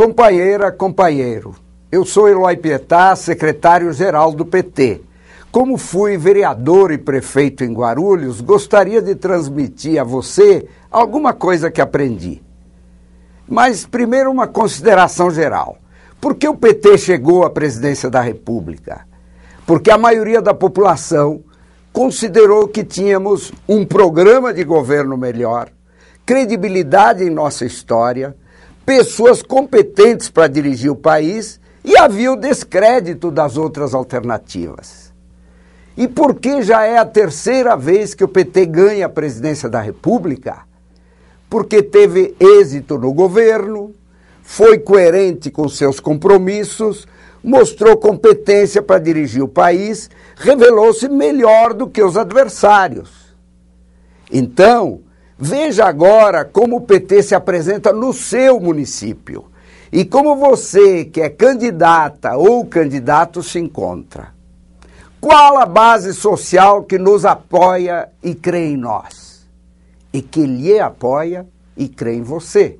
Companheira, companheiro, eu sou Eloy Pietá, secretário-geral do PT. Como fui vereador e prefeito em Guarulhos, gostaria de transmitir a você alguma coisa que aprendi. Mas primeiro uma consideração geral. Por que o PT chegou à presidência da República? Porque a maioria da população considerou que tínhamos um programa de governo melhor, credibilidade em nossa história, pessoas competentes para dirigir o país e havia o descrédito das outras alternativas. E porque já é a terceira vez que o PT ganha a presidência da República, porque teve êxito no governo, foi coerente com seus compromissos, mostrou competência para dirigir o país, revelou-se melhor do que os adversários. Então, Veja agora como o PT se apresenta no seu município e como você, que é candidata ou candidato, se encontra. Qual a base social que nos apoia e crê em nós? E que lhe apoia e crê em você?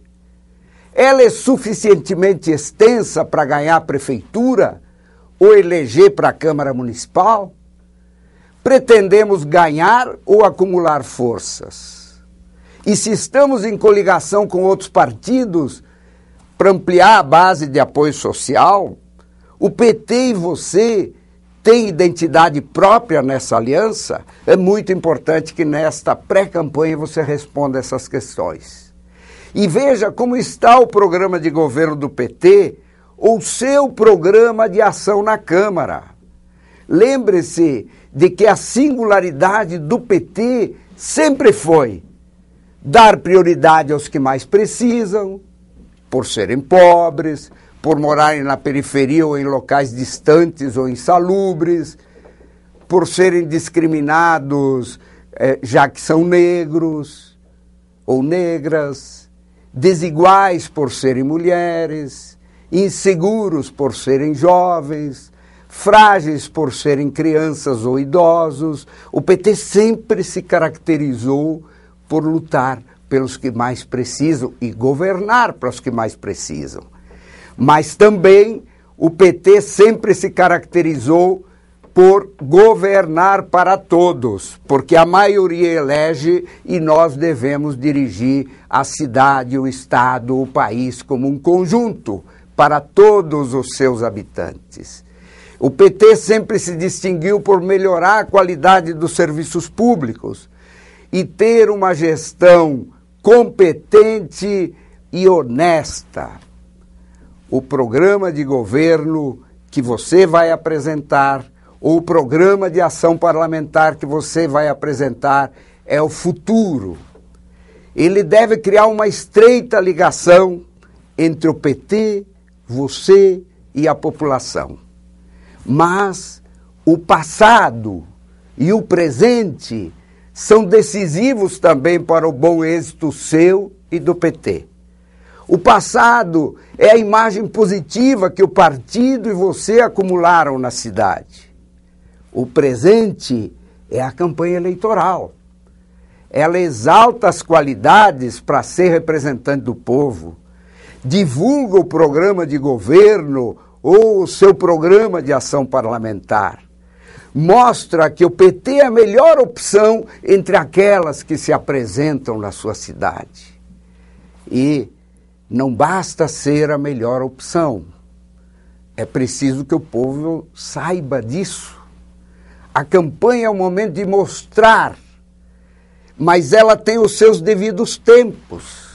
Ela é suficientemente extensa para ganhar a prefeitura ou eleger para a Câmara Municipal? Pretendemos ganhar ou acumular forças? E se estamos em coligação com outros partidos para ampliar a base de apoio social, o PT e você têm identidade própria nessa aliança? É muito importante que nesta pré-campanha você responda essas questões. E veja como está o programa de governo do PT ou seu programa de ação na Câmara. Lembre-se de que a singularidade do PT sempre foi dar prioridade aos que mais precisam, por serem pobres, por morarem na periferia ou em locais distantes ou insalubres, por serem discriminados, eh, já que são negros ou negras, desiguais por serem mulheres, inseguros por serem jovens, frágeis por serem crianças ou idosos. O PT sempre se caracterizou por lutar pelos que mais precisam e governar para os que mais precisam. Mas também o PT sempre se caracterizou por governar para todos, porque a maioria elege e nós devemos dirigir a cidade, o estado, o país como um conjunto para todos os seus habitantes. O PT sempre se distinguiu por melhorar a qualidade dos serviços públicos e ter uma gestão competente e honesta. O programa de governo que você vai apresentar, ou o programa de ação parlamentar que você vai apresentar, é o futuro. Ele deve criar uma estreita ligação entre o PT, você e a população. Mas o passado e o presente são decisivos também para o bom êxito seu e do PT. O passado é a imagem positiva que o partido e você acumularam na cidade. O presente é a campanha eleitoral. Ela exalta as qualidades para ser representante do povo, divulga o programa de governo ou o seu programa de ação parlamentar mostra que o PT é a melhor opção entre aquelas que se apresentam na sua cidade. E não basta ser a melhor opção, é preciso que o povo saiba disso. A campanha é o momento de mostrar, mas ela tem os seus devidos tempos.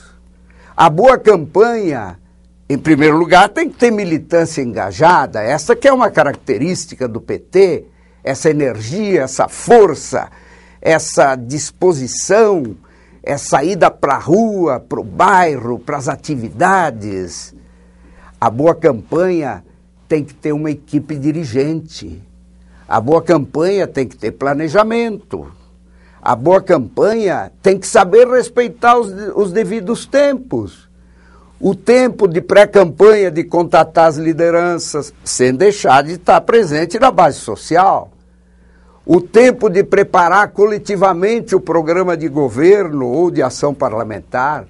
A boa campanha em primeiro lugar, tem que ter militância engajada, essa que é uma característica do PT, essa energia, essa força, essa disposição, essa é ida para a rua, para o bairro, para as atividades. A boa campanha tem que ter uma equipe dirigente. A boa campanha tem que ter planejamento. A boa campanha tem que saber respeitar os, os devidos tempos. O tempo de pré-campanha de contatar as lideranças, sem deixar de estar presente na base social o tempo de preparar coletivamente o programa de governo ou de ação parlamentar,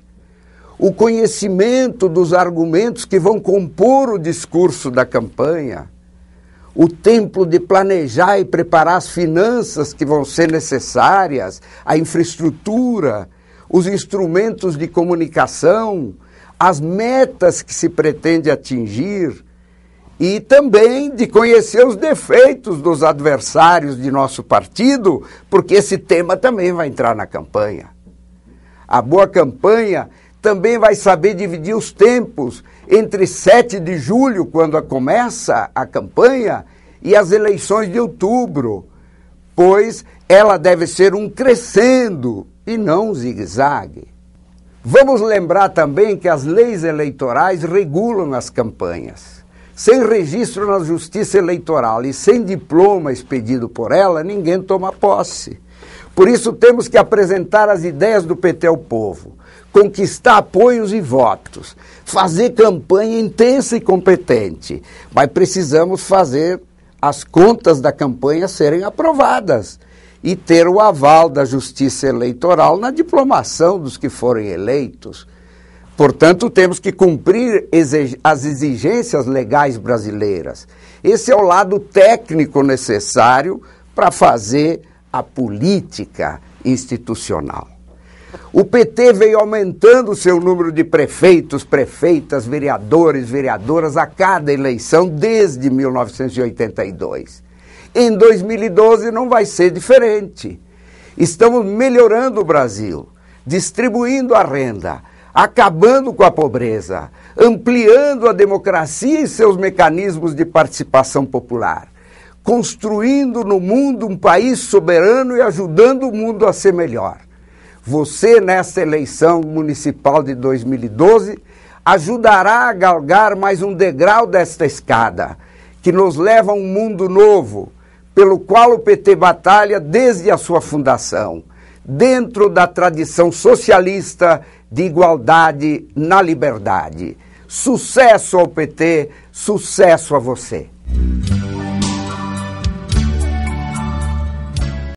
o conhecimento dos argumentos que vão compor o discurso da campanha, o tempo de planejar e preparar as finanças que vão ser necessárias, a infraestrutura, os instrumentos de comunicação, as metas que se pretende atingir, e também de conhecer os defeitos dos adversários de nosso partido, porque esse tema também vai entrar na campanha. A boa campanha também vai saber dividir os tempos entre 7 de julho, quando começa a campanha, e as eleições de outubro, pois ela deve ser um crescendo e não um zigue-zague. Vamos lembrar também que as leis eleitorais regulam as campanhas. Sem registro na Justiça Eleitoral e sem diploma expedido por ela, ninguém toma posse. Por isso, temos que apresentar as ideias do PT ao povo, conquistar apoios e votos, fazer campanha intensa e competente, mas precisamos fazer as contas da campanha serem aprovadas e ter o aval da Justiça Eleitoral na diplomação dos que forem eleitos. Portanto, temos que cumprir as exigências legais brasileiras. Esse é o lado técnico necessário para fazer a política institucional. O PT veio aumentando o seu número de prefeitos, prefeitas, vereadores, vereadoras a cada eleição desde 1982. Em 2012 não vai ser diferente. Estamos melhorando o Brasil, distribuindo a renda acabando com a pobreza, ampliando a democracia e seus mecanismos de participação popular, construindo no mundo um país soberano e ajudando o mundo a ser melhor. Você, nesta eleição municipal de 2012, ajudará a galgar mais um degrau desta escada, que nos leva a um mundo novo, pelo qual o PT batalha desde a sua fundação dentro da tradição socialista de igualdade na liberdade. Sucesso ao PT, sucesso a você.